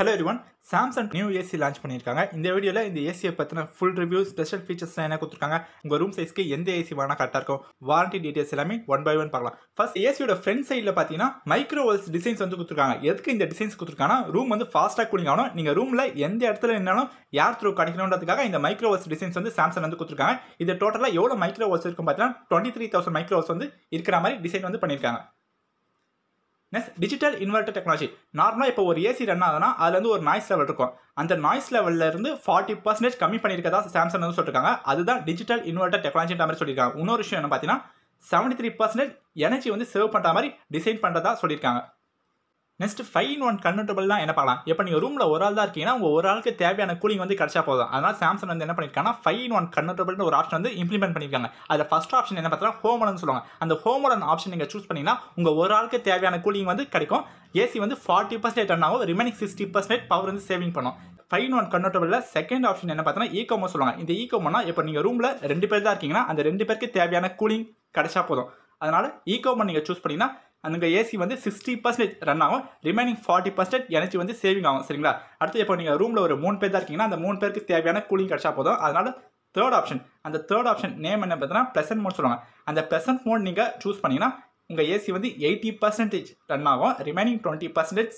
hello everyone Samsung new AC launch பண்ணியிருக்காங்க இந்த வீடியோவில் இந்த ஏசியை பற்றின ஃபுல் ரிவ்யூ ஸ்பெஷல் ஃபீச்சர்ஸ்லாம் என்ன கொடுத்துருக்காங்க உங்கள் ரூம் சைஸ்க்கு எந்த ஏசி வேணா கரெக்டாக இருக்கும் வாரண்டி டீட்டெயில்ஸ் எல்லாமே ஒன் பை ஒன் பார்க்கலாம் ஃபர்ஸ்ட் ஏசியோட ஃப்ரண்ட் சைடில் பார்த்தீங்கன்னா மைக்ரோ டிசைன்ஸ் வந்து கொடுத்துருக்காங்க எதுக்கு இந்த டிசைன்ஸ் கொடுத்துருக்காங்கன்னா ரூம் வந்து ஃபாஸ்ட்டாக கூலிங் ஆகணும் நீங்கள் ரூமில் எந்த இடத்துல என்னாலும் யார் த்ரூ கிடைக்கணுன்றதுக்காக இந்த மைக்ரோ டிசைன்ஸ் வந்து சாம்சங் வந்து கொடுத்துருக்காங்க இது டோட்டலாக எவ்வளோ மைக்ரோ இருக்கும் பார்த்தீங்கன்னா டுவெண்ட்டி த்ரீ தௌசண்ட் மைக்ரோ வந்து இருக்கிற மாதிரி டிசைன் வந்து பண்ணியிருக்காங்க நெக்ஸ்ட் டிஜிட்டல் இன்வெர்டர் டெக்னாலஜி நார்மலாக இப்போ ஒரு ஏசி ரன் ஆகுதுன்னா அதுலேருந்து ஒரு நாய்ஸ் லெவல் இருக்கும் அந்த நாய்ஸ் இருந்து ஃபார்ட்டி பர்சன்டேஜ் கம்மி பண்ணியிருக்கதா சாம்சங் வந்து சொல்லியிருக்காங்க அதுதான் டிஜிட்டல் இன்வெர்டர் டெக்னாலஜின்ற மாதிரி சொல்லியிருக்காங்க இன்னொரு விஷயம் என்ன பார்த்தீங்கன்னா செவன்டி த்ரீ பர்சன்டேஜ் எனர்ஜி வந்து சேவ் பண்ணுற மாதிரி டிசைன் பண்ணுறதா சொல்லியிருக்காங்க next five in one convertible தான் என்ன பார்க்கலாம் இப்போ நீங்கள் ரூமில் ஒரு ஆள் தான் இருக்கீங்கன்னா உங்கள் ஒரு ஆளுக்கு தேவையான கூலிங் வந்து கிடைச்சா போதும் அதனால் சாம்சங் வந்து என்ன பண்ணியிருக்காங்க ஃபைவ் இன் ஒன் கன்வெர்ட்டபிள்னு ஒரு ஆப்ஷன் வந்து இம்ப்ளிமெண்ட் பண்ணியிருக்காங்க அதில் ஃபஸ்ட் ஆப்ஷன் என்ன பார்த்தா ஹோமோடன் சொல்லுவாங்க அந்த ஹோமோடன் ஆப்ஷன் நீங்கள் சூஸ் பண்ணிங்கன்னா உங்கள் ஒரு ஆளுக்கு தேவையான கூலிங் வந்து கிடைக்கும் ஏசி வந்து ஃபார்ட்டி பர்சன்டேஜ் ரன் ஆகும் ரிமைனிங் சிக்ஸ்டி பர்சன்டேஜ் பவர் வந்து சேவிங் பண்ணும் ஃபைன் ஒன் கன்வெர்ட்டபிளில் செகண்ட் ஆப்ஷன் என்ன பார்த்தோம்னா ஈகோமோ சொல்லுவாங்க இந்த ஈகோமோனா இப்போ நீங்கள் ரூமில் ரெண்டு பேர் தான் இருக்கீங்கன்னா அந்த ரெண்டு பேருக்கு தேவையான கூலிங் கிடைச்சா போதும் அதனால் ஈகோமோ நீங்கள் சூஸ் பண்ணிங்கன்னா அங்கே ஏசி வந்து சிக்ஸ்டி பர்சன்டேஜ் ரன் ஆகும் ரிமைனிங் ஃபார்ட்டி பர்சன்டேஜ் எனர்ஜி வந்து சேவிங் ஆகும் சரிங்களா அடுத்து இப்போ நீங்கள் ரூமில் ஒரு மூணு பேர் தான் இருக்கீங்கன்னா அந்த மூணு பேருக்கு தேவையான கூலிங் கிடச்சா போதும் அதனால் தேர்ட் ஆப்ஷன் அந்த தேர்ட் ஆப்ஷன் நேம் என்ன பார்த்தீங்கன்னா ப்ளசன்ட் மோட் சொல்லுவாங்க அந்த ப்ளசன்ட் மோட் நீங்கள் சூஸ் பண்ணிங்கன்னா உங்கள் ஏசி வந்து எயிட்டி பர்சன்டேஜ் ரன் ஆகும் ரிமைனிங் டுவெண்ட்டி பர்சன்டேஜ்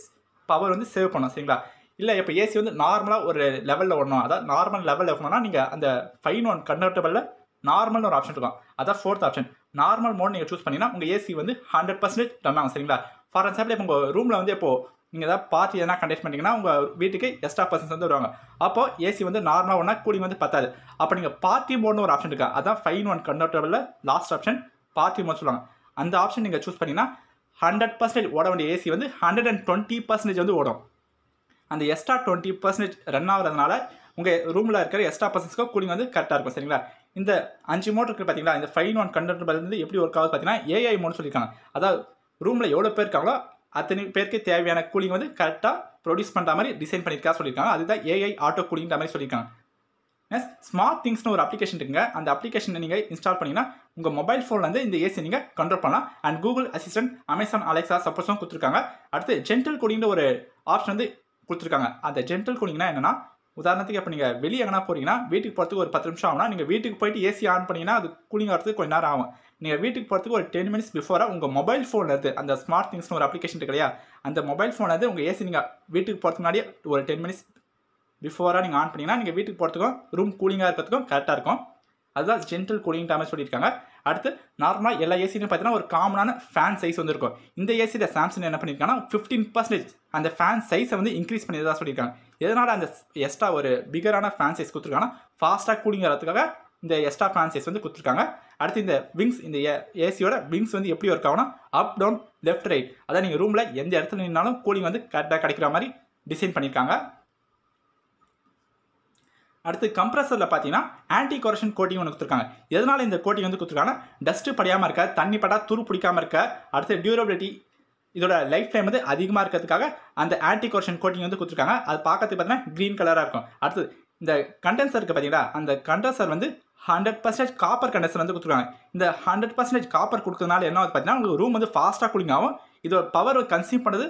பவர் வந்து சேவ் பண்ணும் சரிங்களா இல்லை இப்போ ஏசி வந்து நார்மலாக ஒரு லெவலில் ஓடணும் அதாவது நார்மல் லெவலில் ஓடணும்னா நீங்கள் அந்த ஃபைன் ஒன் கன்வெர்டபிளில் நார்மல்னு ஒரு ஆப்ஷன் இருக்கும் அதான் ஃபோர்த் ஆப்ஷன் நார்மல் மோட் நீங்கள் சூஸ் பண்ணிங்கன்னா உங்கள் ஏசி வந்து ஹண்ட்ரட் பர்சன்டேஜ் ரன் ஆகும் சரிங்களா ஃபார் எக்ஸாம்பிள் இப்போ உங்கள் ரூமில் வந்து இப்போ நீங்கள் ஏதாவது பார்த்து எதனா கண்டெக்ட் பண்ணிங்கன்னா உங்கள் வீட்டுக்கு எக்ஸ்ட்ரா பர்சன்ஸ் வந்து வருவாங்க அப்போ ஏசி வந்து நார்மலாக ஒன்றா கூலிங் வந்து பத்தாது அப்போ நீங்கள் பார்ட்டி மோட்னு ஒரு ஆப்ஷன் இருக்கா அதான் ஃபைன் ஒன் கன்வெர்ட்டபிளில் லாஸ்ட் ஆப்ஷன் பார்ட்டி மோட் சொல்லுவாங்க அந்த ஆப்ஷன் நீங்கள் சூஸ் பண்ணிங்கன்னா ஹண்ட்ரட் பர்சன்டேஜ் ஓட வேண்டிய ஏசி வந்து ஹண்ட்ரட் அண்ட் டுவெண்ட்டி பர்சன்டேஜ் வந்து ஓடும் அந்த எக்ஸ்ட்ரா டுவெண்ட்டி பர்சன்டேஜ் ரன் ஆகிறதுனால உங்கள் ரூமில் இருக்கிற எக்ஸ்ட்ரா பர்சன்ஸ்க்கு கூலிங் வந்து கரெக்டாக இருக்கும் சரிங்களா இந்த அஞ்சு மோட் இருக்குது பார்த்தீங்களா இந்த ஃபைன் ஒன் கண்டென்ட் வந்து எப்படி ஒர்க் ஆகுது பார்த்தீங்கன்னா ஏஐ மோட்னு சொல்லியிருக்காங்க அதாவது ரூமில் எவ்வளோ பேர் இருக்காங்களோ அத்தனை பேருக்கு தேவையான கூலிங் வந்து கரெக்டாக ப்ரொடியூஸ் பண்ணுற மாதிரி டிசைன் பண்ணியிருக்கா சொல்லியிருக்காங்க அதுதான் ஏஐ ஆட்டோ கூலிங்கிற மாதிரி சொல்லியிருக்காங்க நெக்ஸ்ட் ஸ்மார்ட் திங்ஸ்னு ஒரு அப்ளிகேஷன் இருக்குங்க அந்த அப்ளிகேஷனை நீங்கள் இன்ஸ்டால் பண்ணிங்கன்னா உங்கள் மொபைல் ஃபோன்லேருந்து இந்த ஏசி நீங்கள் கண்ட்ரோல் பண்ணலாம் and Google assistant Amazon Alexa சப்போர்ட்ஸும் கொடுத்துருக்காங்க அடுத்து ஜென்டல் கூலிங்கிற ஒரு ஆப்ஷன் வந்து கொடுத்துருக்காங்க அந்த ஜென்டல் கூலிங்னா என்னென்னா உதாரணத்துக்கு இப்போ நீங்கள் வெளியே எங்கன்னா போகிறீங்கன்னா வீட்டுக்கு போகிறதுக்கு ஒரு பத்து நிமிஷம் ஆகும்னா நீங்கள் வீட்டுக்கு போயிட்டு ஏசி ஆன் பண்ணிங்கன்னா அது கூலிங் ஆகிறதுக்கு கொஞ்சம் நேரம் ஆகும் நீங்கள் வீட்டுக்கு போகிறதுக்கு ஒரு டென் மினிட்ஸ் பிஃபோராக உங்கள் மொபைல் ஃபோன் இருந்து அந்த ஸ்மார்ட் திங்ஸ்னு ஒரு அப்ளிகேஷன் இருக்கு இல்லையா அந்த மொபைல் ஃபோன் வந்து உங்கள் ஏசி நீங்கள் வீட்டுக்கு போகிறதுக்கு முன்னாடியே ஒரு டென் மினிட்ஸ் பிஃபோராக நீங்கள் ஆன் பண்ணிங்கன்னா நீங்கள் வீட்டுக்கு போகிறதுக்கும் ரூம் கூலிங்காக இருக்கிறதுக்கும் கரெக்டாக இருக்கும் அதுதான் ஜென்டல் கூலிங் டேமேஜ் சொல்லியிருக்காங்க அடுத்து நார்மலாக எல்லா ஏசிலையும் பார்த்தீங்கன்னா ஒரு காமனான ஃபேன் சைஸ் வந்துருக்கும் இந்த ஏசியில் சாம்சங் என்ன பண்ணியிருக்காங்கன்னா ஃபிஃப்டீன் பர்சன்டேஜ் அந்த ஃபேன் சைஸை வந்து இன்க்ரீஸ் பண்ணி தான் சொல்லியிருக்காங்க எதனால் அந்த எக்ஸ்ட்ரா ஒரு பிகரான ஃபேன் சைஸ் கொடுத்துருக்காங்கன்னா ஃபாஸ்ட்டாக கூலிங் வரதுக்காக இந்த எக்ஸ்ட்ரா ஃபேன் சைஸ் வந்து கொடுத்துருக்காங்க அடுத்து இந்த விங்ஸ் இந்த ஏசியோட விங்ஸ் வந்து எப்படி ஒர்க் ஆகும்னா அப் டவுன் லெஃப்ட் ரைட் அதான் நீங்கள் ரூமில் எந்த இடத்துல நின்னாலும் கூலிங் வந்து கரெக்டாக கிடைக்கிற மாதிரி டிசைன் பண்ணியிருக்காங்க அடுத்து கம்ப்ரஸரில் பார்த்தீங்கன்னா ஆன்டி கொரஷன் கோட்டிங் ஒன்று கொடுத்துருக்காங்க எதனால் இந்த கோட்டிங் வந்து கொடுத்துருக்காங்கன்னா டஸ்ட்டு படியாமல் இருக்க தண்ணி படா துரு பிடிக்காமல் இருக்க அடுத்து டியூரபிலிட்டி இதோட லைஃப் டைம் வந்து அதிகமாக இருக்கிறதுக்காக அந்த ஆன்டி கொரஷன் கோட்டிங் வந்து கொடுத்துருக்காங்க அது பார்க்கறதுக்கு பார்த்தீங்கன்னா க்ரீன் கலராக இருக்கும் அடுத்து இந்த கண்டென்சருக்கு பார்த்தீங்கன்னா அந்த கண்டென்சர் வந்து ஹண்ட்ரட் பர்சன்டேஜ் காப்பர் கண்டென்சர் வந்து கொடுத்துருக்காங்க இந்த ஹண்ட்ரட் பர்சன்டேஜ் காப்பர் கொடுக்குறதுனால என்ன வந்து பார்த்தீங்கன்னா உங்களுக்கு ரூம் வந்து ஃபாஸ்ட்டாக கூலிங் ஆகும் இதோட பவர் கன்சியூம் பண்ணுறது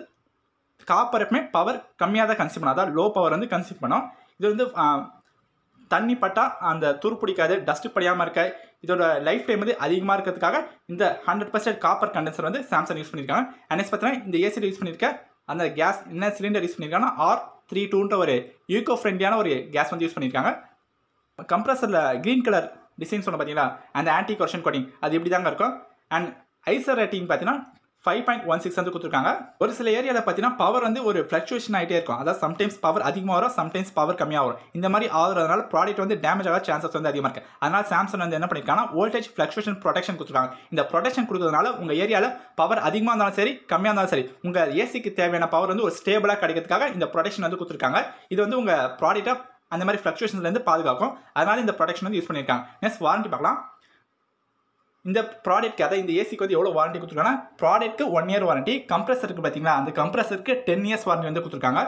காப்பர் எப்பவுமே பவர் கம்மியாக தான் கன்சியூம் பண்ணும் அதாவது லோ பவர் வந்து கன்சியூம் பண்ணோம் இது வந்து தண்ணி பட்டால் அந்த துரு பிடிக்காது டஸ்ட் படியாமல் இருக்க இதோட லைஃப் டைம் வந்து அதிகமாக இருக்கிறதுக்காக இந்த ஹண்ட்ரட் பர்சன்ட் காப்பர் கண்டென்சர் வந்து சாம்சங் யூஸ் பண்ணியிருக்காங்க அண்ட் பார்த்தீங்கன்னா இந்த ஏசியில் யூஸ் பண்ணியிருக்க அந்த கேஸ் என்ன சிலிண்டர் யூஸ் பண்ணியிருக்காங்கன்னா ஆர் த்ரீ டூன்ற ஒரு யூகோ ஃப்ரெண்ட்லியான ஒரு கேஸ் வந்து யூஸ் பண்ணியிருக்காங்க கம்ப்ரஸரில் க்ரீன் கலர் டிசைன் சொன்ன பார்த்தீங்களா அந்த ஆன்டி கொர்ஷன் கோட்டிங் அது இப்படி தாங்க இருக்கும் அண்ட் ஐசர் ரேட்டிங் பார்த்தீங்கன்னா ஃபைவ் பாயிண்ட் ஒன் சிக்ஸ் வந்து கொடுத்துருக்காங்க ஒரு சில ஏரியாவில் பார்த்தீங்கன்னா பவர் வந்து ஒரு ஃப்ளக்சுவேஷன் ஆகிட்டே இருக்கும் அதாவது சம்டைம்ஸ் பவர் அதிகமாக வரும் சம்டைம்ஸ் பவர் கம்மியாக வரும் இந்த மாதிரி ஆகுறதுனால ப்ராடக்ட் வந்து டேமேஜ் ஆக சான்சஸ் வந்து அதிகமாக இருக்குது அதனால் சாம்சங் வந்து என்ன பண்ணியிருக்காங்கன்னா வோல்டேஜ் ஃப்ளக்சுவேஷன் ப்ரொடெக்ஷன் கொடுத்துருக்காங்க இந்த ப்ரொடெக்ஷன் கொடுக்கறதுனால உங்கள் ஏரியாவில் பவர் அதிகமாக இருந்தாலும் சரி கம்மியாக இருந்தாலும் சரி உங்கள் ஏசிக்கு தேவையான பவர் வந்து ஒரு ஸ்டேபிளாக கிடைக்கிறதுக்காக இந்த ப்ரொடெக்ஷன் வந்து கொடுத்துருக்காங்க இது வந்து உங்கள் ப்ராடக்ட்டை அந்த மாதிரி ஃப்ளக்சுவேஷன்லேருந்து பாதுகாக்கும் அதனால் இந்த ப்ரொடக்ஷன் வந்து யூஸ் பண்ணியிருக்காங்க நெக்ஸ்ட் வாரண்டி பார்க்கலாம் இந்த ப்ராடக்ட்க்கு அதை இந்த ஏசிக்கு வந்து எவ்வளோ வாரண்டி கொடுத்துருக்காங்கன்னா ப்ராடக்ட்க்கு ஒன் இயர் வாரண்டி கம்ப்ரெசருக்கு பார்த்தீங்கன்னா அந்த கம்ப்ரஸருக்கு டென் இயர்ஸ் வாரண்டி வந்து கொடுத்துருக்காங்க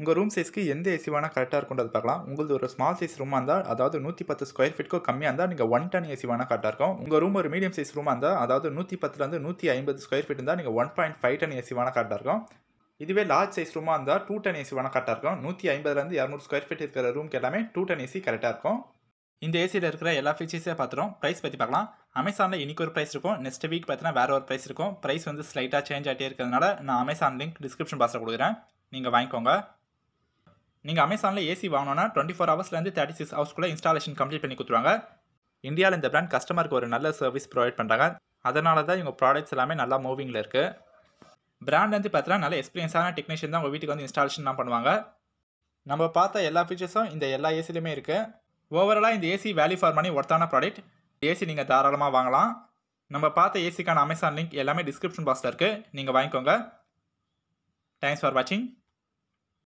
உங்கள் ரூம் சைஸ்க்கு எந்த ஏசி வேணால் கரெக்டாக அது பார்க்கலாம் உங்களுக்கு ஒரு ஸ்மால் சைஸ் ரூமாக இருந்தால் அதாவது நூற்றி பத்து ஸ்கொயர் ஃபீட்க்கும் கம்மியாக இருந்தால் நீங்கள் ஒன் டன் ஏசி வேணால் கரெக்டாக இருக்கும் உங்கள் ரூம் ஒரு மீடியம் சைஸ் ரூமாக இருந்தால் அதாவது நூற்றி பத்துலேருந்து நூற்றி ஐம்பது ஸ்கொயர் ஃபீட் இருந்தால் நீங்கள் one point five ton AC வேணால் கரெக்டாக இருக்கும் இதுவே லார்ஜ் சைஸ் ரூமாக இருந்தால் டூ டன் ஏசி வேணால் கரெக்டாக இருக்கும் நூற்றி ஐம்பதுலேருந்து இரநூறு ஸ்கொயர் ஃபீட் இருக்கிற ரூம்க்கு எல்லாமே டூ டன் ஏசி கரெக்டாக இருக்கும் இந்த ஏசியில் இருக்கிற எல்லா ஃபீச்சர்ஸே பார்த்துரும் ப்ரைஸ் பற்றி பார்க்கலாம் அமேசானில் இன்னைக்கு ஒரு ப்ரைஸ் இருக்கும் நெக்ஸ்ட் வீக் பார்த்தீங்கன்னா வேறு ஒரு ப்ரைஸ் இருக்கும் ப்ரைஸ் வந்து ஸ்லைட்டாக சேஞ்ச் ஆகிட்டே இருக்கிறதுனால நான் அமேசான் லிங்க் டிஸ்கிரிப்ஷன் பாக்ஸில் கொடுக்குறேன் நீங்கள் வாங்கிக்கோங்க நீங்கள் அமேசானில் ஏசி வாங்கினோன்னா டுவெண்ட்டி ஃபோர் ஹவர்ஸ்லேருந்து தேர்ட்டி சிக்ஸ் ஹவர்ஸ்க்குள்ளே இன்ஸ்டாலேஷன் கம்ப்ளீட் பண்ணி கொடுத்துருவாங்க இந்தியாவில் இந்த பிராண்ட் கஸ்டமருக்கு ஒரு நல்ல சர்வீஸ் ப்ரொவைட் பண்ணுறாங்க அதனால தான் இவங்க ப்ராடக்ட்ஸ் எல்லாமே நல்லா மூவிங்கில் இருக்குது பிராண்ட் வந்து பார்த்தீங்கன்னா நல்ல எக்ஸ்பீரியன்ஸான டெக்னீஷியன் தான் உங்கள் வீட்டுக்கு வந்து இன்ஸ்டாலேஷன்லாம் பண்ணுவாங்க நம்ம பார்த்த எல்லா ஃபீச்சர்ஸும் இந்த எல்லா ஏசிலையுமே இருக்குது ஓவராலாக இந்த ஏசி வேல்யூ ஃபார் மணி ஒர்த்தான ப்ராடக்ட் ஏசி நீங்கள் தாராளமாக வாங்கலாம் நம்ம பார்த்த ஏசிக்கான அமேசான் லிங்க் எல்லாமே டிஸ்கிரிப்ஷன் பாக்ஸில் இருக்குது நீங்கள் வாங்கிக்கோங்க தேங்க்ஸ் ஃபார் வாட்சிங்